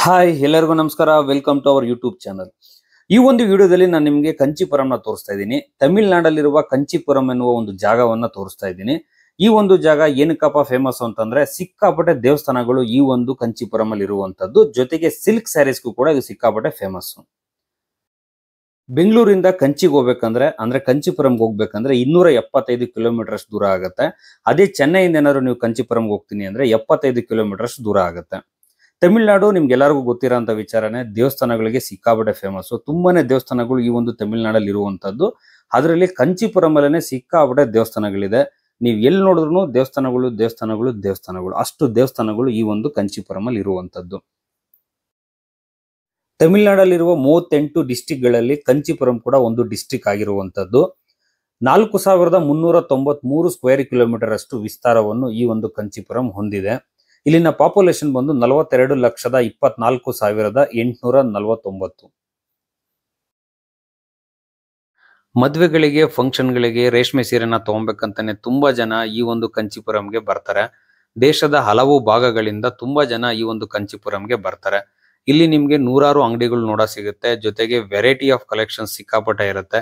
hi ಎಲ್ಲರಿಗೂ ನಮಸ್ಕಾರ welcome to our YouTube channel ಈ ಒಂದು ವಿಡಿಯೋದಲ್ಲಿ ನಾನು ನಿಮಗೆ ಕಂಚಿಪುರಂನ ತೋರಿಸ್ತಾ ಇದ್ದೀನಿ ತಮಿಳ್ನಾಡಲ್ಲಿರುವ ಕಂಚಿಪುರಂ ಎನ್ನುವ ಒಂದು ಜಾಗವನ್ನ ತೋರಿಸ್ತಾ ಇದ್ದೀನಿ ಈ ಒಂದು ಜಾಗ ಏನಕ್ಕಪ್ಪ ಫೇಮಸ್ ಅಂತಂದ್ರೆ ಸಿಕ್ಕಾಪಟ್ಟೆ ದೇವಸ್ಥಾನಗಳು ಈ ಒಂದು ಕಂಚಿಪುರಂ ಅಲ್ಲಿ ಇರುವಂತದ್ದು ಜೊತೆಗೆ ಸಿಲ್ಕ್ ಸ್ಯಾರೀಸ್ಗೂ ಕೂಡ ಇದು ಸಿಕ್ಕಾಪಟ್ಟೆ ಫೇಮಸ್ ಬೆಂಗಳೂರಿಂದ ಕಂಚಿಗೆ ಹೋಗ್ಬೇಕಂದ್ರೆ ಅಂದ್ರೆ ಕಂಚಿಪುರಂಗೆ ಹೋಗ್ಬೇಕಂದ್ರೆ ಇನ್ನೂರ ಎಪ್ಪತ್ತೈದು ಕಿಲೋಮೀಟರ್ಸ್ ದೂರ ಆಗುತ್ತೆ ಅದೇ ಚೆನ್ನೈಯಿಂದ ಏನಾದ್ರು ನೀವು ಕಂಚಿಪುರಂಗೆ ಹೋಗ್ತೀನಿ ಅಂದ್ರೆ ಎಪ್ಪತ್ತೈದು ಕಿಲೋಮೀಟರ್ಸ್ ದೂರ ಆಗುತ್ತೆ ತಮಿಳ್ನಾಡು ನಿಮ್ಗೆಲ್ಲರಿಗೂ ಗೊತ್ತಿರೋಂಥ ವಿಚಾರನೇ ದೇವಸ್ಥಾನಗಳಿಗೆ ಸಿಕ್ಕಾಬಡೆ ಫೇಮಸ್ಸು ತುಂಬಾನೇ ದೇವಸ್ಥಾನಗಳು ಈ ಒಂದು ತಮಿಳ್ನಾಡಲ್ಲಿ ಇರುವಂಥದ್ದು ಅದರಲ್ಲಿ ಕಂಚಿಪುರಮಲ್ಲೇ ಸಿಕ್ಕಾಬಡೆ ದೇವಸ್ಥಾನಗಳಿದೆ ನೀವು ಎಲ್ಲಿ ನೋಡಿದ್ರು ದೇವಸ್ಥಾನಗಳು ದೇವಸ್ಥಾನಗಳು ದೇವಸ್ಥಾನಗಳು ಅಷ್ಟು ದೇವಸ್ಥಾನಗಳು ಈ ಒಂದು ಕಂಚಿಪುರಮಲ್ಲಿ ಇರುವಂಥದ್ದು ತಮಿಳ್ನಾಡಲ್ಲಿರುವ ಮೂವತ್ತೆಂಟು ಡಿಸ್ಟಿಕ್ಗಳಲ್ಲಿ ಕಂಚಿಪುರಂ ಕೂಡ ಒಂದು ಡಿಸ್ಟಿಕ್ ಆಗಿರುವಂಥದ್ದು ನಾಲ್ಕು ಸಾವಿರದ ಮುನ್ನೂರ ಮೂರು ಸ್ಕ್ವೇರ್ ಕಿಲೋಮೀಟರ್ ಅಷ್ಟು ವಿಸ್ತಾರವನ್ನು ಈ ಒಂದು ಕಂಚಿಪುರಂ ಹೊಂದಿದೆ ಇಲ್ಲಿನ ಪಾಪ್ಯುಲೇಷನ್ ಬಂದು ನಲವತ್ತೆರಡು ಲಕ್ಷದ ಇಪ್ಪತ್ನಾಲ್ಕು ಸಾವಿರದ ಎಂಟುನೂರ ನಲವತ್ತೊಂಬತ್ತು ಮದ್ವೆಗಳಿಗೆ ಫಂಕ್ಷನ್ಗಳಿಗೆ ರೇಷ್ಮೆ ಸೀರೆನ ತಗೊಬೇಕಂತಾನೆ ತುಂಬಾ ಜನ ಈ ಒಂದು ಕಂಚಿಪುರಂಗೆ ಬರ್ತಾರೆ ದೇಶದ ಹಲವು ಭಾಗಗಳಿಂದ ತುಂಬಾ ಜನ ಈ ಒಂದು ಕಂಚಿಪುರಂಗೆ ಬರ್ತಾರೆ ಇಲ್ಲಿ ನಿಮ್ಗೆ ನೂರಾರು ಅಂಗಡಿಗಳು ನೋಡ ಸಿಗುತ್ತೆ ಜೊತೆಗೆ ವೆರೈಟಿ ಆಫ್ ಕಲೆಕ್ಷನ್ ಸಿಕ್ಕಾಪಟ್ಟೆ ಇರುತ್ತೆ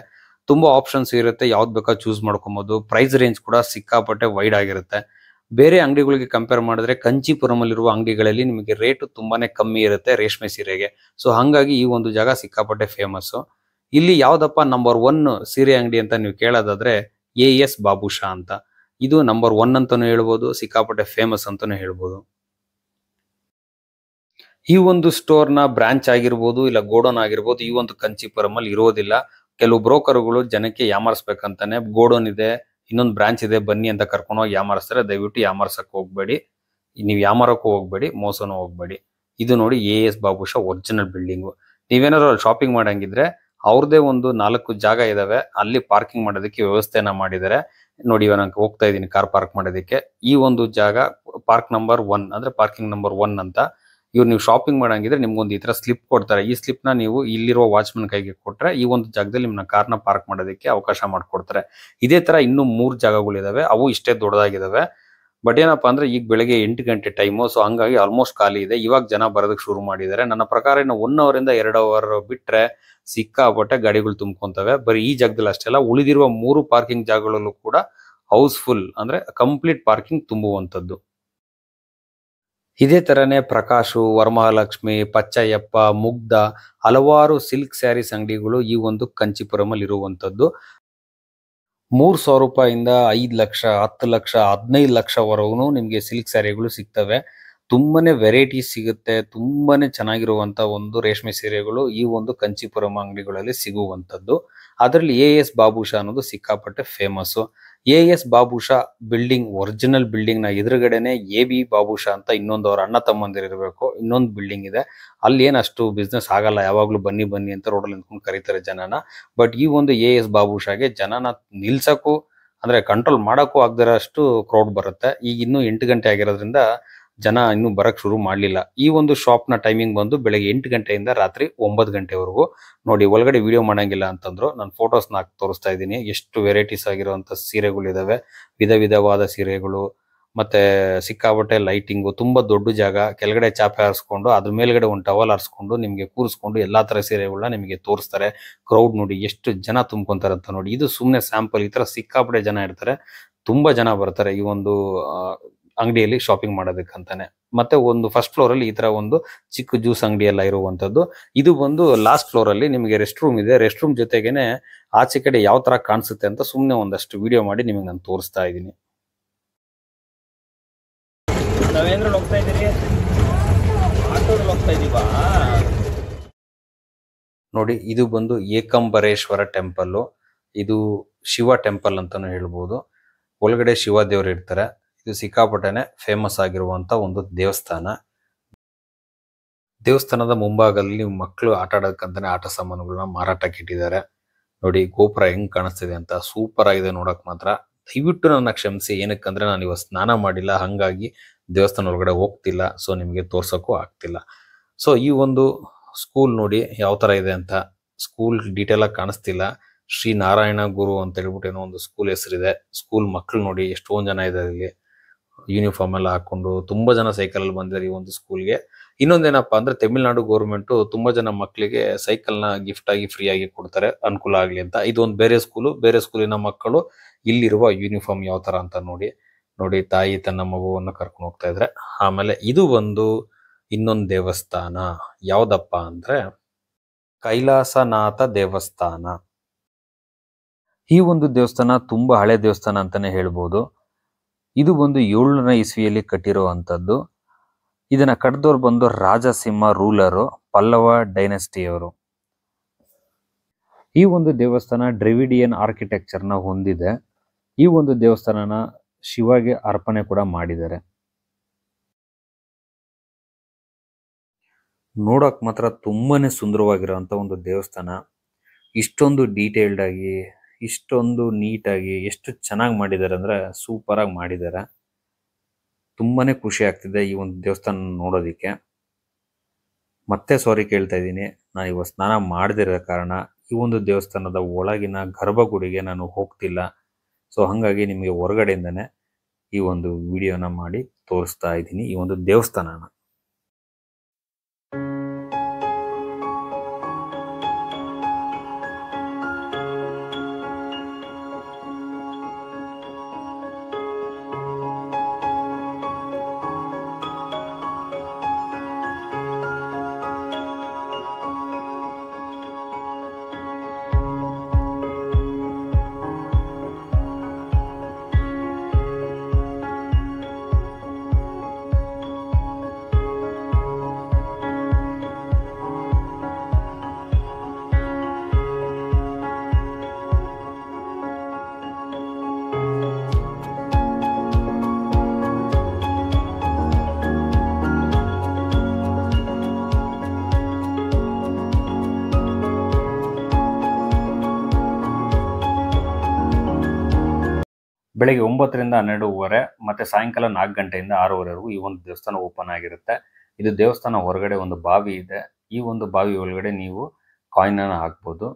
ತುಂಬಾ ಆಪ್ಷನ್ಸ್ ಇರುತ್ತೆ ಯಾವ್ದು ಬೇಕಾ ಚೂಸ್ ಮಾಡ್ಕೊಬಹುದು ಪ್ರೈಸ್ ರೇಂಜ್ ಕೂಡ ಸಿಕ್ಕಾಪಟ್ಟೆ ವೈಡ್ ಆಗಿರುತ್ತೆ ಬೇರೆ ಅಂಗಡಿಗಳಿಗೆ ಕಂಪೇರ್ ಮಾಡಿದ್ರೆ ಕಂಚಿಪುರಮಲ್ಲಿರುವ ಅಂಗಡಿಗಳಲ್ಲಿ ನಿಮಗೆ ರೇಟು ತುಂಬಾನೇ ಕಮ್ಮಿ ಇರುತ್ತೆ ರೇಷ್ಮೆ ಸೀರೆಗೆ ಸೊ ಹಾಗಾಗಿ ಈ ಒಂದು ಜಾಗ ಸಿಕ್ಕಾಪಟ್ಟೆ ಫೇಮಸ್ ಇಲ್ಲಿ ಯಾವ್ದಪ್ಪ ನಂಬರ್ ಒನ್ ಸೀರೆ ಅಂಗಡಿ ಅಂತ ನೀವು ಕೇಳೋದಾದ್ರೆ ಎ ಎಸ್ ಬಾಬುಷಾ ಅಂತ ಇದು ನಂಬರ್ ಒನ್ ಅಂತಾನು ಹೇಳ್ಬೋದು ಸಿಕ್ಕಾಪಟ್ಟೆ ಫೇಮಸ್ ಅಂತಾನು ಹೇಳ್ಬೋದು ಈ ಒಂದು ಸ್ಟೋರ್ ನ ಬ್ರಾಂಚ್ ಆಗಿರ್ಬೋದು ಇಲ್ಲ ಗೋಡೌನ್ ಆಗಿರ್ಬೋದು ಈ ಒಂದು ಕಂಚಿಪುರಂ ಅಲ್ಲಿ ಇರೋದಿಲ್ಲ ಕೆಲವು ಬ್ರೋಕರ್ಗಳು ಜನಕ್ಕೆ ಯಾಮಾರಿಸ್ಬೇಕಂತಾನೆ ಗೋಡೌನ್ ಇದೆ ಇನ್ನೊಂದು ಬ್ರಾಂಚ್ ಇದೆ ಬನ್ನಿ ಅಂತ ಕರ್ಕೊಂಡು ಹೋಗಿ ಯಾಮಾರಿಸ್ತಾರೆ ದಯವಿಟ್ಟು ಯಾಮಾರ್ಸಕ್ಕೆ ಹೋಗ್ಬೇಡಿ ನೀವು ಯಾಮಾರಕ್ಕೂ ಹೋಗ್ಬೇಡಿ ಮೋಸನೂ ಹೋಗ್ಬೇಡಿ ಇದು ನೋಡಿ A S Babusha original building ನೀವೇನಾದ್ರು ಶಾಪಿಂಗ್ ಮಾಡಂಗಿದ್ರೆ ಅವ್ರದೇ ಒಂದು ನಾಲ್ಕು ಜಾಗ ಇದಾವೆ ಅಲ್ಲಿ ಪಾರ್ಕಿಂಗ್ ಮಾಡೋದಕ್ಕೆ ವ್ಯವಸ್ಥೆನ ಮಾಡಿದ್ದಾರೆ ನೋಡಿ ನಾನು ಹೋಗ್ತಾ ಇದ್ದೀನಿ ಕಾರ್ ಪಾರ್ಕ್ ಮಾಡೋದಕ್ಕೆ ಈ ಒಂದು ಜಾಗ ಪಾರ್ಕ್ ನಂಬರ್ ಒನ್ ಅಂದ್ರೆ ಪಾರ್ಕಿಂಗ್ ನಂಬರ್ ಒನ್ ಅಂತ ಇವ್ರು ನೀವು ಶಾಪಿಂಗ್ ಮಾಡಂಗಿದ್ರೆ ನಿಮ್ಗೊಂದು ಈ ತರ ಸ್ಲಿಪ್ ಕೊಡ್ತಾರೆ ಈ ಸ್ಲಿಪ್ನ ನೀವು ಇಲ್ಲಿರುವ ವಾಚ್ಮನ್ ಕೈಗೆ ಕೊಟ್ರೆ ಈ ಒಂದು ಜಾಗದಲ್ಲಿ ನಿಮ್ಮನ್ನ ಕಾರ್ನ ಪಾರ್ಕ್ ಮಾಡೋದಕ್ಕೆ ಅವಕಾಶ ಮಾಡಿಕೊಡ್ತಾರೆ ಇದೇ ತರ ಇನ್ನೂ ಮೂರು ಜಾಗಗಳಿದಾವೆ ಅವು ಇಷ್ಟೇ ದೊಡ್ಡದಾಗಿದ್ದಾವೆ ಬಟ್ ಏನಪ್ಪಾ ಅಂದ್ರೆ ಈಗ ಬೆಳಗ್ಗೆ ಎಂಟು ಗಂಟೆ ಟೈಮು ಸೊ ಹಂಗಾಗಿ ಆಲ್ಮೋಸ್ಟ್ ಖಾಲಿ ಇದೆ ಇವಾಗ ಜನ ಬರೋದಕ್ಕೆ ಶುರು ಮಾಡಿದ್ದಾರೆ ನನ್ನ ಪ್ರಕಾರ ಇನ್ನು ಒನ್ ಅವರಿಂದ ಎರಡು ಅವರ್ ಬಿಟ್ರೆ ಸಿಕ್ಕಾಪಟ್ಟೆ ಗಾಡಿಗಳು ತುಂಬ್ಕೊಂತವೆ ಬರೀ ಈ ಜಾಗದಲ್ಲಿ ಅಷ್ಟೇ ಅಲ್ಲ ಉಳಿದಿರುವ ಮೂರು ಪಾರ್ಕಿಂಗ್ ಜಾಗಗಳಲ್ಲೂ ಕೂಡ ಹೌಸ್ಫುಲ್ ಅಂದ್ರೆ ಕಂಪ್ಲೀಟ್ ಪಾರ್ಕಿಂಗ್ ತುಂಬುವಂಥದ್ದು ಇದೇ ತರನೇ ಪ್ರಕಾಶು ವರಮಹಾಲಕ್ಷ್ಮಿ ಪಚ್ಚಯ್ಯಪ್ಪ ಮುಗ್ಧ ಹಲವಾರು ಸಿಲ್ಕ್ ಸ್ಯಾರೀಸ್ ಅಂಗಡಿಗಳು ಈ ಒಂದು ಕಂಚಿಪುರಮಲ್ಲಿ ಇರುವಂತದ್ದು ಮೂರ್ ಸಾವಿರ ರೂಪಾಯಿಂದ ಐದು ಲಕ್ಷ ಹತ್ತು ಲಕ್ಷ ಹದಿನೈದು ಲಕ್ಷವರೆಗೂ ನಿಮಗೆ ಸಿಲ್ಕ್ ಸ್ಯಾರಿಗಳು ಸಿಗ್ತವೆ ತುಂಬಾನೇ ವೆರೈಟಿ ಸಿಗುತ್ತೆ ತುಂಬಾನೇ ಚೆನ್ನಾಗಿರುವಂತ ಒಂದು ರೇಷ್ಮೆ ಸೀರೆಗಳು ಈ ಒಂದು ಕಂಚಿಪುರಂ ಅಂಗಡಿಗಳಲ್ಲಿ ಸಿಗುವಂತದ್ದು ಅದರಲ್ಲಿ ಎ ಎಸ್ ಬಾಬುಷಾ ಅನ್ನೋದು ಸಿಕ್ಕಾಪಟ್ಟೆ famous A S Babusha building original building ನ ಎದುರುಗಡೆನೆ ಎ ಬಿ ಬಾಬುಷಾ ಅಂತ ಇನ್ನೊಂದು ಅವ್ರ ಅಣ್ಣ ಇರಬೇಕು ಇನ್ನೊಂದು ಬಿಲ್ಡಿಂಗ್ ಇದೆ ಅಲ್ಲಿ ಏನ್ ಅಷ್ಟು ಬಿಸ್ನೆಸ್ ಆಗಲ್ಲ ಯಾವಾಗ್ಲೂ ಬನ್ನಿ ಬನ್ನಿ ಅಂತ ರೋಡಲ್ಲಿ ನಿಂತ್ಕೊಂಡು ಕರೀತಾರೆ ಜನನ ಬಟ್ ಈ ಒಂದು ಎ ಎಸ್ ಬಾಬುಷಾಗೆ ಜನನ ನಿಲ್ಸಕ್ಕೂ ಅಂದ್ರೆ ಕಂಟ್ರೋಲ್ ಮಾಡೋಕ್ಕೂ ಆಗದಿರೋ ಅಷ್ಟು ಕ್ರೌಡ್ ಬರುತ್ತೆ ಈಗ ಇನ್ನೂ ಎಂಟು ಗಂಟೆ ಆಗಿರೋದ್ರಿಂದ ಜನ ಇನ್ನು ಬರಕ್ಕೆ ಶುರು ಮಾಡಲಿಲ್ಲ ಈ ಒಂದು ಶಾಪ್ ನ ಟೈಮಿಂಗ್ ಬಂದು ಬೆಳಗ್ಗೆ ಎಂಟು ಗಂಟೆಯಿಂದ ರಾತ್ರಿ ಒಂಬತ್ತು ಗಂಟೆವರೆಗೂ ನೋಡಿ ಒಳಗಡೆ ವಿಡಿಯೋ ಮಾಡಂಗಿಲ್ಲ ಅಂತಂದ್ರು ನಾನು ಫೋಟೋಸ್ ಹಾಕಿ ತೋರಿಸ್ತಾ ಇದ್ದೀನಿ ಎಷ್ಟು ವೆರೈಟೀಸ್ ಸೀರೆಗಳು ಸೀರೆಗಳಿದ್ದಾವೆ ವಿಧ ವಿಧವಾದ ಸೀರೆಗಳು ಮತ್ತೆ ಸಿಕ್ಕಾಬಟ್ಟೆ ಲೈಟಿಂಗು ತುಂಬಾ ದೊಡ್ಡ ಜಾಗ ಕೆಳಗಡೆ ಚಾಪೆ ಆರಿಸ್ಕೊಂಡು ಅದ್ರ ಮೇಲ್ಗಡೆ ಒಂದು ಟವಲ್ ಆರಿಸ್ಕೊಂಡು ನಿಮಗೆ ಕೂರಿಸ್ಕೊಂಡು ಎಲ್ಲಾ ತರ ಸೀರೆಗಳನ್ನ ನಿಮಗೆ ತೋರಿಸ್ತಾರೆ ಕ್ರೌಡ್ ನೋಡಿ ಎಷ್ಟು ಜನ ತುಂಬ್ಕೊಂತಾರೆ ಅಂತ ನೋಡಿ ಇದು ಸುಮ್ಮನೆ ಸ್ಯಾಂಪಲ್ ಈ ತರ ಸಿಕ್ಕಾಪಟ್ಟೆ ಜನ ಇರ್ತಾರೆ ತುಂಬಾ ಜನ ಬರ್ತಾರೆ ಈ ಒಂದು ಅಂಗಡಿಯಲ್ಲಿ ಶಾಪಿಂಗ್ ಮಾಡೋದಕ್ಕಂತಾನೆ ಮತ್ತೆ ಒಂದು ಫಸ್ಟ್ ಫ್ಲೋರ್ ಅಲ್ಲಿ ಈ ತರ ಒಂದು ಚಿಕ್ಕ ಜ್ಯೂಸ್ ಅಂಗಡಿ ಎಲ್ಲ ಇರುವಂತದ್ದು ಇದು ಬಂದು ಲಾಸ್ಟ್ ಫ್ಲೋರ್ ಅಲ್ಲಿ ನಿಮಗೆ ರೆಸ್ಟ್ ರೂಮ್ ಇದೆ ರೆಸ್ಟ್ ರೂಮ್ ಜೊತೆಗೇನೆ ಆಚೆ ಕಡೆ ಯಾವ ತರ ಕಾಣಿಸುತ್ತೆ ಅಂತ ಸುಮ್ಮನೆ ಒಂದಷ್ಟು ವಿಡಿಯೋ ಮಾಡಿ ನಿಮಗೆ ನಾನು ತೋರಿಸ್ತಾ ಇದ್ದೀನಿ ನೋಡಿ ಇದು ಬಂದು ಏಕಂಬರೇಶ್ವರ ಟೆಂಪಲ್ ಇದು ಶಿವ ಟೆಂಪಲ್ ಅಂತಾನು ಹೇಳ್ಬೋದು ಒಳಗಡೆ ಶಿವ ದೇವರು ಇರ್ತಾರೆ ಇದು ಸಿಕ್ಕಾಪಟ್ಟೆನೆ ಫೇಮಸ್ ಆಗಿರುವಂತ ಒಂದು ದೇವಸ್ಥಾನ ದೇವಸ್ಥಾನದ ಮುಂಭಾಗದಲ್ಲಿ ಮಕ್ಕಳು ಆಟ ಆಡೋಕ್ಕಂತಾನೆ ಆಟ ಸಾಮಾನುಗಳನ್ನ ಮಾರಾಟಕ್ಕೆ ಇಟ್ಟಿದ್ದಾರೆ ನೋಡಿ ಗೋಪುರ ಹೆಂಗ್ ಕಾಣಿಸ್ತಿದೆ ಅಂತ ಸೂಪರ್ ಆಗಿದೆ ನೋಡಕ್ ಮಾತ್ರ ದಯವಿಟ್ಟು ನನ್ನ ಕ್ಷಮಿಸಿ ಏನಕ್ಕಂದ್ರೆ ನಾನು ಇವತ್ತು ಸ್ನಾನ ಮಾಡಿಲ್ಲ ಹಂಗಾಗಿ ದೇವಸ್ಥಾನ ಒಳಗಡೆ ಹೋಗ್ತಿಲ್ಲ ಸೊ ನಿಮಗೆ ತೋರ್ಸೋಕ್ಕೂ ಆಗ್ತಿಲ್ಲ ಸೊ ಈ ಒಂದು ಸ್ಕೂಲ್ ನೋಡಿ ಯಾವ ತರ ಇದೆ ಅಂತ ಸ್ಕೂಲ್ ಡೀಟೇಲ್ ಆಗಿ ಕಾಣಿಸ್ತಿಲ್ಲ ಶ್ರೀ ನಾರಾಯಣ ಗುರು ಅಂತ ಹೇಳ್ಬಿಟ್ಟು ಏನೋ ಒಂದು ಸ್ಕೂಲ್ ಹೆಸರಿದೆ ಸ್ಕೂಲ್ ಮಕ್ಕಳು ನೋಡಿ ಎಷ್ಟೊಂದ್ ಜನ ಇದೆ ಇಲ್ಲಿ ಯೂನಿಫಾರ್ಮ್ ಎಲ್ಲ ಹಾಕೊಂಡು ತುಂಬಾ ಜನ ಸೈಕಲ್ ಅಲ್ಲಿ ಬಂದಿದ್ದಾರೆ ಈ ಒಂದು ಸ್ಕೂಲ್ಗೆ ಇನ್ನೊಂದೇನಪ್ಪ ಅಂದ್ರೆ ತಮಿಳುನಾಡು ಗೌರ್ಮೆಂಟ್ ತುಂಬಾ ಜನ ಮಕ್ಕಳಿಗೆ ಸೈಕಲ್ ನ ಗಿಫ್ಟ್ ಆಗಿ ಫ್ರೀ ಆಗಿ ಕೊಡ್ತಾರೆ ಅನುಕೂಲ ಆಗ್ಲಿ ಅಂತ ಇದೊಂದು ಬೇರೆ ಸ್ಕೂಲು ಬೇರೆ ಸ್ಕೂಲಿನ ಮಕ್ಕಳು ಇಲ್ಲಿರುವ ಯೂನಿಫಾರ್ಮ್ ಯಾವ ತರ ಅಂತ ನೋಡಿ ನೋಡಿ ತಾಯಿ ತನ್ನ ಮಗುವನ್ನು ಕರ್ಕೊಂಡು ಹೋಗ್ತಾ ಇದ್ರೆ ಆಮೇಲೆ ಇದು ಒಂದು ಇನ್ನೊಂದು ದೇವಸ್ಥಾನ ಯಾವ್ದಪ್ಪ ಅಂದ್ರೆ ಕೈಲಾಸನಾಥ ದೇವಸ್ಥಾನ ಈ ಒಂದು ದೇವಸ್ಥಾನ ತುಂಬಾ ಹಳೆ ದೇವಸ್ಥಾನ ಅಂತಾನೆ ಹೇಳ್ಬೋದು ಇದು ಬಂದು ಏಳನೇ ಇಸ್ವಿಯಲ್ಲಿ ಕಟ್ಟಿರುವಂಥದ್ದು ಇದನ್ನ ಕಟ್ಟಿದವ್ರು ಬಂದು ರಾಜಸಿಂಹ ರೂಲರು ಪಲ್ಲವ ಡೈನಸ್ಟಿಯವರು ಈ ಒಂದು ದೇವಸ್ಥಾನ ಡ್ರೆವಿಡಿಯನ್ ಆರ್ಕಿಟೆಕ್ಚರ್ನ ಹೊಂದಿದೆ ಈ ಒಂದು ದೇವಸ್ಥಾನನ ಶಿವಗೆ ಅರ್ಪಣೆ ಕೂಡ ಮಾಡಿದ್ದಾರೆ ನೋಡೋಕೆ ಮಾತ್ರ ತುಂಬಾನೇ ಸುಂದರವಾಗಿರುವಂತ ಒಂದು ದೇವಸ್ಥಾನ ಇಷ್ಟೊಂದು ಡೀಟೇಲ್ಡ್ ಆಗಿ ಇಷ್ಟೊಂದು ನೀಟಾಗಿ ಎಷ್ಟು ಚೆನ್ನಾಗಿ ಮಾಡಿದ್ದಾರೆ ಅಂದರೆ ಸೂಪರಾಗಿ ಮಾಡಿದ್ದಾರೆ ತುಂಬಾ ಖುಷಿ ಆಗ್ತಿದೆ ಈ ಒಂದು ದೇವಸ್ಥಾನ ನೋಡೋದಕ್ಕೆ ಮತ್ತೆ ಸಾರಿ ಕೇಳ್ತಾ ಇದ್ದೀನಿ ನಾನು ಇವಾಗ ಸ್ನಾನ ಮಾಡದಿರೋ ಕಾರಣ ಈ ಒಂದು ದೇವಸ್ಥಾನದ ಒಳಗಿನ ಗರ್ಭಗುಡಿಗೆ ನಾನು ಹೋಗ್ತಿಲ್ಲ ಸೊ ಹಾಗಾಗಿ ನಿಮಗೆ ಹೊರಗಡೆಯಿಂದನೇ ಈ ಒಂದು ವಿಡಿಯೋನ ಮಾಡಿ ತೋರಿಸ್ತಾ ಇದ್ದೀನಿ ಈ ಒಂದು ದೇವಸ್ಥಾನನ ಬೆಳಿಗ್ಗೆ ಒಂಬತ್ತರಿಂದ ಹನ್ನೆರಡೂವರೆ ಮತ್ತೆ ಸಾಯಂಕಾಲ ನಾಲ್ಕು ಗಂಟೆಯಿಂದ ಆರೂವರೆವರೆಗೂ ಈ ಒಂದು ದೇವಸ್ಥಾನ ಓಪನ್ ಆಗಿರುತ್ತೆ ಇದು ದೇವಸ್ಥಾನ ಹೊರಗಡೆ ಒಂದು ಬಾವಿ ಇದೆ ಈ ಒಂದು ಬಾವಿ ಒಳಗಡೆ ನೀವು ಕಾಯಿನನ್ನು ಹಾಕ್ಬೋದು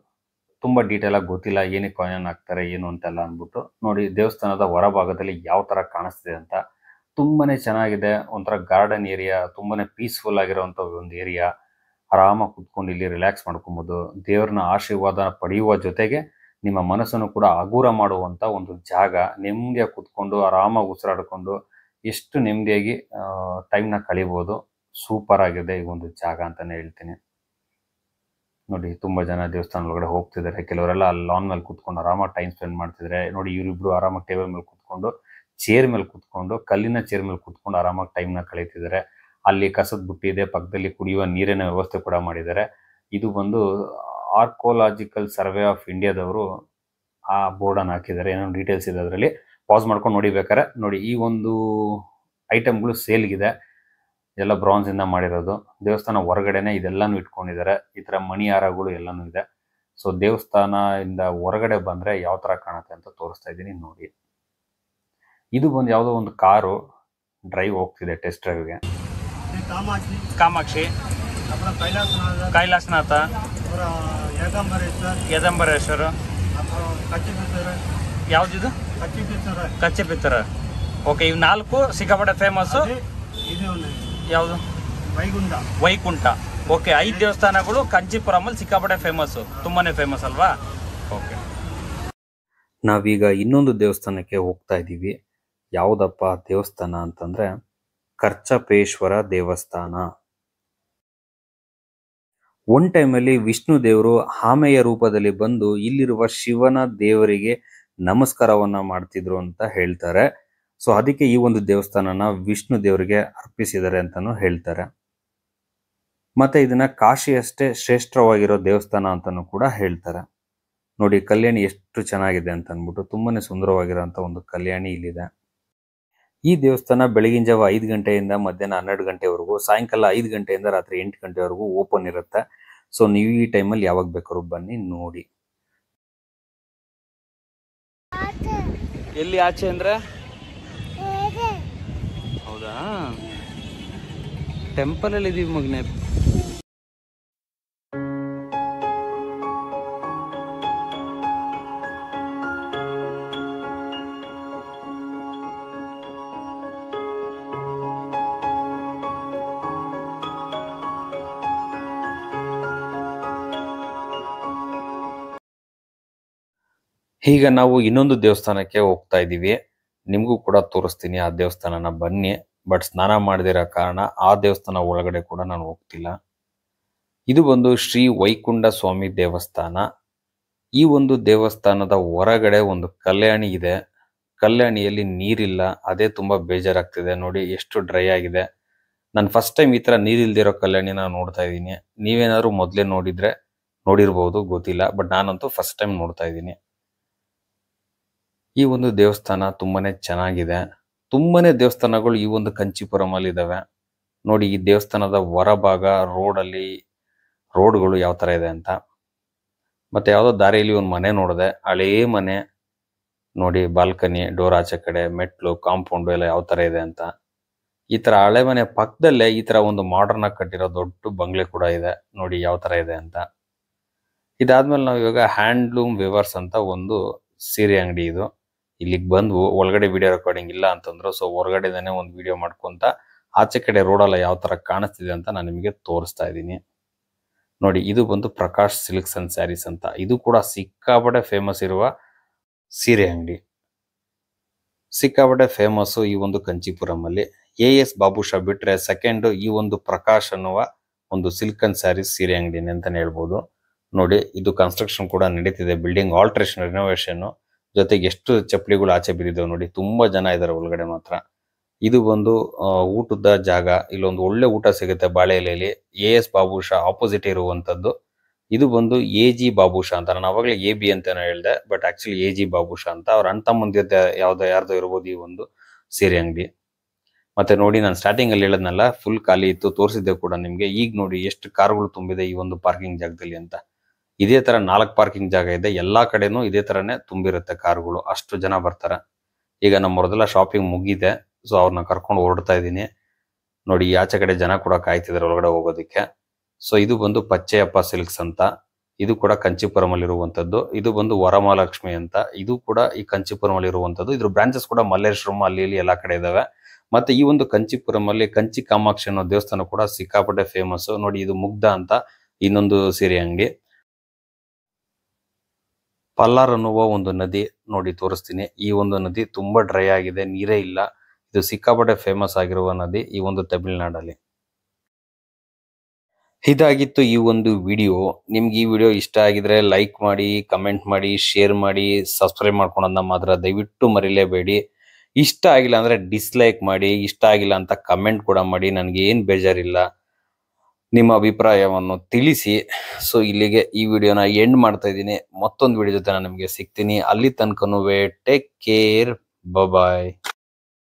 ಡೀಟೇಲ್ ಆಗಿ ಗೊತ್ತಿಲ್ಲ ಏನೇ ಕಾಯಿನ್ ಹಾಕ್ತಾರೆ ಏನು ಅಂತೆಲ್ಲ ಅಂದ್ಬಿಟ್ಟು ನೋಡಿ ದೇವಸ್ಥಾನದ ಹೊರಭಾಗದಲ್ಲಿ ಯಾವ ತರ ಕಾಣಿಸ್ತಿದೆ ಅಂತ ತುಂಬಾನೇ ಚೆನ್ನಾಗಿದೆ ಒಂಥರ ಗಾರ್ಡನ್ ಏರಿಯಾ ತುಂಬಾನೇ ಪೀಸ್ಫುಲ್ ಆಗಿರುವಂತಹ ಒಂದು ಏರಿಯಾ ಆರಾಮಾಗಿ ಕುತ್ಕೊಂಡು ಇಲ್ಲಿ ರಿಲ್ಯಾಕ್ಸ್ ಮಾಡ್ಕೊಬೋದು ದೇವ್ರನ್ನ ಆಶೀರ್ವಾದ ಪಡೆಯುವ ಜೊತೆಗೆ ನಿಮ್ಮ ಮನಸ್ಸನ್ನು ಕೂಡ ಹಗುರ ಮಾಡುವಂತ ಒಂದು ಜಾಗ ನೆಮ್ಮದಿಯಾಗಿ ಕೂತ್ಕೊಂಡು ಆರಾಮಾಗಿ ಉಸಿರಾಡಿಕೊಂಡು ಎಷ್ಟು ನೆಮ್ಮದಿಯಾಗಿ ಟೈಮ್ನ ಕಳಿಬೋದು ಸೂಪರ್ ಆಗಿದೆ ಈ ಒಂದು ಜಾಗ ಅಂತಾನೆ ಹೇಳ್ತೀನಿ ನೋಡಿ ತುಂಬ ಜನ ದೇವಸ್ಥಾನ ಒಳಗಡೆ ಹೋಗ್ತಿದ್ದಾರೆ ಕೆಲವರೆಲ್ಲ ಅಲ್ಲಿ ಲಾನ್ ಮೇಲೆ ಕೂತ್ಕೊಂಡು ಆರಾಮಾಗಿ ಟೈಮ್ ಸ್ಪೆಂಡ್ ಮಾಡ್ತಿದ್ದಾರೆ ನೋಡಿ ಇವರಿಬ್ರು ಆರಾಮಾಗಿ ಟೇಬಲ್ ಮೇಲೆ ಕೂತ್ಕೊಂಡು ಚೇರ್ ಮೇಲೆ ಕೂತ್ಕೊಂಡು ಕಲ್ಲಿನ ಚೇರ್ ಮೇಲೆ ಕೂತ್ಕೊಂಡು ಆರಾಮಾಗಿ ಟೈಮ್ನ ಕಳೀತಿದ್ದಾರೆ ಅಲ್ಲಿ ಕಸದ ಬುಟ್ಟಿ ಇದೆ ಪಕ್ಕದಲ್ಲಿ ಕುಡಿಯುವ ನೀರಿನ ವ್ಯವಸ್ಥೆ ಕೂಡ ಮಾಡಿದ್ದಾರೆ ಇದು ಬಂದು ಆರ್ಕೋಲಾಜಿಕಲ್ ಸರ್ವೆ ಆಫ್ ಇಂಡಿಯಾದವರು ಆ ಬೋರ್ಡನ್ನು ಹಾಕಿದ್ದಾರೆ ಏನೋ ಡೀಟೇಲ್ಸ್ ಇದೆ ಅದರಲ್ಲಿ ಪಾಸ್ ಮಾಡ್ಕೊಂಡು ನೋಡಿ ಬೇಕಾರೆ ನೋಡಿ ಈ ಒಂದು ಐಟಮ್ಗಳು ಸೇಲ್ಗಿದೆ ಎಲ್ಲ ಬ್ರಾನ್ಸಿಂದ ಮಾಡಿರೋದು ದೇವಸ್ಥಾನ ಹೊರಗಡೆನೆ ಇದೆಲ್ಲನೂ ಇಟ್ಕೊಂಡಿದ್ದಾರೆ ಈ ಥರ ಮಣಿ ಹಾರಗಳು ಎಲ್ಲನೂ ಇದೆ ಸೊ ದೇವಸ್ಥಾನದಿಂದ ಹೊರಗಡೆ ಬಂದರೆ ಯಾವ ಥರ ಕಾಣುತ್ತೆ ಅಂತ ತೋರಿಸ್ತಾ ಇದ್ದೀನಿ ನೋಡಿ ಇದು ಬಂದು ಯಾವುದೋ ಒಂದು ಕಾರು ಡ್ರೈವ್ ಹೋಗ್ತಿದೆ ಟೆಸ್ಟ್ ಡ್ರೈವ್ಗೆ ಕಾಮಾಕ್ಷಿ ಕಾಮಾಕ್ಷಿ ಕೈಲಾಸನಾಥ ಯದಂಬರೇಶ್ವರ ಯಾವ್ದಿದು ಕಚ್ಚಿಪಿತ್ತರ ಓಕೆ ಇವು ನಾಲ್ಕು ಸಿಕ್ಕಾಪಟ್ಟೆ ಫೇಮಸ್ ಯಾವುದು ವೈಕುಂಠ ವೈಕುಂಠ ಓಕೆ ಐದು ದೇವಸ್ಥಾನಗಳು ಕಂಚಿಪುರಮಲ್ಲಿ ಸಿಕ್ಕಾಪಟ್ಟೆ ಫೇಮಸ್ ತುಂಬಾನೇ ಫೇಮಸ್ ಅಲ್ವಾ ಓಕೆ ನಾವೀಗ ಇನ್ನೊಂದು ದೇವಸ್ಥಾನಕ್ಕೆ ಹೋಗ್ತಾ ಇದ್ದೀವಿ ಯಾವುದಪ್ಪ ದೇವಸ್ಥಾನ ಅಂತಂದ್ರೆ ಕರ್ಚಪೇಶ್ವರ ದೇವಸ್ಥಾನ ಒನ್ ಅಲ್ಲಿ ವಿಷ್ಣು ದೇವರು ಆಮೆಯ ರೂಪದಲ್ಲಿ ಬಂದು ಇಲ್ಲಿರುವ ಶಿವನ ದೇವರಿಗೆ ನಮಸ್ಕಾರವನ್ನ ಮಾಡ್ತಿದ್ರು ಅಂತ ಹೇಳ್ತಾರೆ ಸೊ ಅದಕ್ಕೆ ಈ ಒಂದು ದೇವಸ್ಥಾನನ ವಿಷ್ಣು ದೇವರಿಗೆ ಅರ್ಪಿಸಿದರೆ ಅಂತಾನು ಹೇಳ್ತಾರೆ ಮತ್ತೆ ಇದನ್ನ ಕಾಶಿಯಷ್ಟೇ ಶ್ರೇಷ್ಠವಾಗಿರೋ ದೇವಸ್ಥಾನ ಅಂತಾನು ಕೂಡ ಹೇಳ್ತಾರೆ ನೋಡಿ ಕಲ್ಯಾಣಿ ಎಷ್ಟು ಚೆನ್ನಾಗಿದೆ ಅಂತ ಅಂದ್ಬಿಟ್ಟು ತುಂಬಾನೇ ಸುಂದರವಾಗಿರೋಂಥ ಒಂದು ಕಲ್ಯಾಣಿ ಇಲ್ಲಿದೆ ಈ ದೇವಸ್ಥಾನ ಬೆಳಗಿನ ಜಾವ ಐದು ಗಂಟೆಯಿಂದ ಮಧ್ಯಾಹ್ನ ಹನ್ನೆರಡು ಗಂಟೆವರೆಗೂ ಸಾಯಂಕಾಲ ಐದು ಗಂಟೆಯಿಂದ ರಾತ್ರಿ ಎಂಟು ಗಂಟೆವರೆಗೂ ಓಪನ್ ಇರುತ್ತೆ ಸೊ ನೀವು ಈ ಟೈಮಲ್ಲಿ ಯಾವಾಗ ಬೇಕಾದ್ರೂ ಬನ್ನಿ ನೋಡಿ ಎಲ್ಲಿ ಆಚೆ ಅಂದ್ರೆ ಹೌದಾ ಟೆಂಪಲ್ ಅಲ್ಲಿ ಇದೀವಿ ಮಗನೇ ಈಗ ನಾವು ಇನ್ನೊಂದು ದೇವಸ್ಥಾನಕ್ಕೆ ಹೋಗ್ತಾ ಇದ್ದೀವಿ ನಿಮಗೂ ಕೂಡ ತೋರಿಸ್ತೀನಿ ಆ ದೇವಸ್ಥಾನನ ಬನ್ನಿ ಬಟ್ ಸ್ನಾನ ಮಾಡದಿರೋ ಕಾರಣ ಆ ದೇವಸ್ಥಾನ ಒಳಗಡೆ ಕೂಡ ನಾನು ಹೋಗ್ತಿಲ್ಲ ಇದು ಬಂದು ಶ್ರೀ ವೈಕುಂಠ ಸ್ವಾಮಿ ದೇವಸ್ಥಾನ ಈ ಒಂದು ದೇವಸ್ಥಾನದ ಹೊರಗಡೆ ಒಂದು ಕಲ್ಯಾಣಿ ಇದೆ ಕಲ್ಯಾಣಿಯಲ್ಲಿ ನೀರಿಲ್ಲ ಅದೇ ತುಂಬಾ ಬೇಜಾರಾಗ್ತಿದೆ ನೋಡಿ ಎಷ್ಟು ಡ್ರೈ ಆಗಿದೆ ನಾನು ಫಸ್ಟ್ ಟೈಮ್ ಈ ತರ ನೀರಿಲ್ದಿರೋ ಕಲ್ಯಾಣಿನ ನೋಡ್ತಾ ಇದ್ದೀನಿ ನೀವೇನಾದ್ರು ಮೊದಲೇ ನೋಡಿದ್ರೆ ನೋಡಿರ್ಬೋದು ಗೊತ್ತಿಲ್ಲ ಬಟ್ ನಾನಂತೂ ಫಸ್ಟ್ ಟೈಮ್ ನೋಡ್ತಾ ಇದ್ದೀನಿ ಈ ಒಂದು ದೇವಸ್ಥಾನ ತುಂಬಾನೇ ಚೆನ್ನಾಗಿದೆ ತುಂಬಾನೇ ದೇವಸ್ಥಾನಗಳು ಈ ಒಂದು ಅಲ್ಲಿ ಇದಾವೆ ನೋಡಿ ಈ ದೇವಸ್ಥಾನದ ಹೊರಭಾಗ ರೋಡ್ ರೋಡಲ್ಲಿ ರೋಡ್ಗಳು ಯಾವ ತರ ಇದೆ ಅಂತ ಮತ್ತೆ ಯಾವುದೋ ದಾರಿಯಲ್ಲಿ ಒಂದು ಮನೆ ನೋಡಿದೆ ಹಳೇ ಮನೆ ನೋಡಿ ಬಾಲ್ಕನಿ ಡೋರ್ ಆಚೆ ಕಡೆ ಮೆಟ್ಲು ಕಾಂಪೌಂಡ್ ಎಲ್ಲ ಯಾವ ತರ ಇದೆ ಅಂತ ಈ ತರ ಹಳೆ ಮನೆ ಪಕ್ಕದಲ್ಲೇ ಈ ತರ ಒಂದು ಮಾಡರ್ನ್ ಆಗಿ ಕಟ್ಟಿರೋ ದೊಡ್ಡ ಬಂಗ್ಲೆ ಕೂಡ ಇದೆ ನೋಡಿ ಯಾವ ತರ ಇದೆ ಅಂತ ಇದಾದ್ಮೇಲೆ ನಾವು ಇವಾಗ ಹ್ಯಾಂಡ್ಲೂಮ್ ವಿವರ್ಸ್ ಅಂತ ಒಂದು ಸೀರೆ ಅಂಗಡಿ ಇದು ಇಲ್ಲಿಗೆ ಬಂದು ಒಳಗಡೆ ವಿಡಿಯೋ ರೆಕಾರ್ಡಿಂಗ್ ಇಲ್ಲ ಅಂತಂದ್ರು ಸೊ ಹೊರಗಡೆ ಒಂದು ವಿಡಿಯೋ ಮಾಡ್ಕೊಂತ ಆಚೆ ಕಡೆ ಎಲ್ಲ ಯಾವ ತರ ಕಾಣಿಸ್ತಿದೆ ಅಂತ ನಾನು ನಿಮಗೆ ತೋರಿಸ್ತಾ ಇದ್ದೀನಿ ನೋಡಿ ಇದು ಬಂದು ಪ್ರಕಾಶ್ ಸಿಲ್ಕ್ಸ್ ಅಂಡ್ ಸ್ಯಾರೀಸ್ ಅಂತ ಇದು ಕೂಡ ಸಿಕ್ಕಾಪಟ್ಟೆ ಫೇಮಸ್ ಇರುವ ಸೀರೆ ಅಂಗಡಿ ಸಿಕ್ಕಾಪಟ್ಟೆ ಫೇಮಸ್ ಈ ಒಂದು ಕಂಚಿಪುರಮಲ್ಲಿ ಎ ಎಸ್ ಬಾಬುಷಾ ಬಿಟ್ರೆ ಸೆಕೆಂಡ್ ಈ ಒಂದು ಪ್ರಕಾಶ್ ಅನ್ನುವ ಒಂದು ಸಿಲ್ಕ್ ಅಂಡ್ ಸ್ಯಾರೀಸ್ ಸೀರೆ ಅಂಗಡಿನೇ ಅಂತಾನೆ ಹೇಳ್ಬೋದು ನೋಡಿ ಇದು ಕನ್ಸ್ಟ್ರಕ್ಷನ್ ಕೂಡ ನಡೀತಿದೆ ಬಿಲ್ಡಿಂಗ್ ಆಲ್ಟ್ರೇಷನ್ ರಿನೋವೇಷನ್ ಜೊತೆಗೆ ಎಷ್ಟು ಚಪ್ಪಲಿಗಳು ಆಚೆ ಬಿದ್ದಿದ್ದೇವೆ ನೋಡಿ ತುಂಬಾ ಜನ ಇದ್ದಾರೆ ಒಳಗಡೆ ಮಾತ್ರ ಇದು ಬಂದು ಊಟದ ಜಾಗ ಇಲ್ಲೊಂದು ಒಳ್ಳೆ ಊಟ ಸಿಗುತ್ತೆ ಬಾಳೆ ಎಲೆಯಲ್ಲಿ ಎ ಎಸ್ ಬಾಬುಷಾ ಆಪೋಸಿಟ್ ಇರುವಂತದ್ದು ಇದು ಬಂದು ಎ ಜಿ ಬಾಬುಷಾ ಅಂತ ನಾನು ಅವಾಗಲೇ ಎ ಬಿ ಅಂತ ಹೇಳ್ದೆ but actually A G Babusha ಅಂತ ಅವ್ರ ಅಂತ ಮುಂದೆ ಯಾವ್ದೋ ಯಾರ್ದೋ ಇರ್ಬೋದು ಈ ಒಂದು ಸೀರೆ ಅಂಗಡಿ ಮತ್ತೆ ನೋಡಿ ನಾನು ಸ್ಟಾರ್ಟಿಂಗ್ ಅಲ್ಲಿ ಹೇಳದ್ನಲ್ಲ ಫುಲ್ ಖಾಲಿ ಇತ್ತು ತೋರಿಸಿದ್ದೆ ಕೂಡ ನಿಮ್ಗೆ ಈಗ ನೋಡಿ ಎಷ್ಟು ಕಾರ್ಗಳು ತುಂಬಿದೆ ಈ ಒಂದು ಪಾರ್ಕಿಂಗ್ ಜಾಗದಲ್ಲಿ ಅಂತ ಇದೇ ತರ ನಾಲ್ಕು ಪಾರ್ಕಿಂಗ್ ಜಾಗ ಇದೆ ಎಲ್ಲಾ ಕಡೆನೂ ಇದೇ ತರನೇ ತುಂಬಿರುತ್ತೆ ಕಾರುಗಳು ಅಷ್ಟು ಜನ ಬರ್ತಾರೆ ಈಗ ನಮ್ಮ ಹೊರದೆಲ್ಲ ಶಾಪಿಂಗ್ ಮುಗಿದೆ ಸೊ ಅವ್ರನ್ನ ಕರ್ಕೊಂಡು ಹೊರಡ್ತಾ ಇದ್ದೀನಿ ನೋಡಿ ಆಚೆ ಕಡೆ ಜನ ಕೂಡ ಕಾಯ್ತಿದ್ದಾರೆ ಒಳಗಡೆ ಹೋಗೋದಕ್ಕೆ ಸೊ ಇದು ಬಂದು ಪಚ್ಚೆಯಪ್ಪ ಸಿಲ್ಕ್ಸ್ ಅಂತ ಇದು ಕೂಡ ಅಲ್ಲಿ ಇರುವಂತದ್ದು ಇದು ಬಂದು ವರಮಹಾಲಕ್ಷ್ಮಿ ಅಂತ ಇದು ಕೂಡ ಈ ಅಲ್ಲಿ ಇರುವಂತದ್ದು ಇದ್ರ ಬ್ರಾಂಚಸ್ ಕೂಡ ಮಲ್ಲೇಶ್ವರಂ ಅಲ್ಲಿ ಇಲ್ಲಿ ಎಲ್ಲಾ ಕಡೆ ಇದಾವೆ ಮತ್ತೆ ಈ ಒಂದು ಕಂಚಿಪುರಂ ಅಲ್ಲಿ ಕಂಚಿ ಕಾಮಾಕ್ಷಿ ಅನ್ನೋ ದೇವಸ್ಥಾನ ಕೂಡ ಸಿಕ್ಕಾಪಟ್ಟೆ ಫೇಮಸ್ ನೋಡಿ ಇದು ಮುಗ್ಧ ಅಂತ ಇನ್ನೊಂದು ಸೀರೆ ಅಂಗಡಿ ಪಲ್ಲಾರ್ ಅನ್ನುವ ಒಂದು ನದಿ ನೋಡಿ ತೋರಿಸ್ತೀನಿ ಈ ಒಂದು ನದಿ ತುಂಬಾ ಡ್ರೈ ಆಗಿದೆ ನೀರೇ ಇಲ್ಲ ಇದು ಸಿಕ್ಕಾಪಟ್ಟೆ ಫೇಮಸ್ ಆಗಿರುವ ನದಿ ಈ ಒಂದು ತಮಿಳುನಾಡಲ್ಲಿ ಇದಾಗಿತ್ತು ಈ ಒಂದು ವಿಡಿಯೋ ನಿಮ್ಗೆ ಈ ವಿಡಿಯೋ ಇಷ್ಟ ಆಗಿದ್ರೆ ಲೈಕ್ ಮಾಡಿ ಕಮೆಂಟ್ ಮಾಡಿ ಶೇರ್ ಮಾಡಿ ಸಬ್ಸ್ಕ್ರೈಬ್ ಮಾಡ್ಕೊಳೋದನ್ನ ಮಾತ್ರ ದಯವಿಟ್ಟು ಮರಿಲೇಬೇಡಿ ಇಷ್ಟ ಆಗಿಲ್ಲ ಅಂದ್ರೆ ಡಿಸ್ಲೈಕ್ ಮಾಡಿ ಇಷ್ಟ ಆಗಿಲ್ಲ ಅಂತ ಕಮೆಂಟ್ ಕೂಡ ಮಾಡಿ ನನಗೆ ಏನು ಬೇಜಾರಿಲ್ಲ ನಿಮ್ಮ ಅಭಿಪ್ರಾಯವನ್ನು ತಿಳಿಸಿ ಸೊ ಇಲ್ಲಿಗೆ ಈ ವಿಡಿಯೋನ ಎಂಡ್ ಮಾಡ್ತಾ ಇದ್ದೀನಿ ಮತ್ತೊಂದು ವಿಡಿಯೋ ಜೊತೆ ನಾನು ನಿಮಗೆ ಸಿಗ್ತೀನಿ ಅಲ್ಲಿ ತನಕನೂ ಟೇಕ್ ಕೇರ್ ಬಾಯ್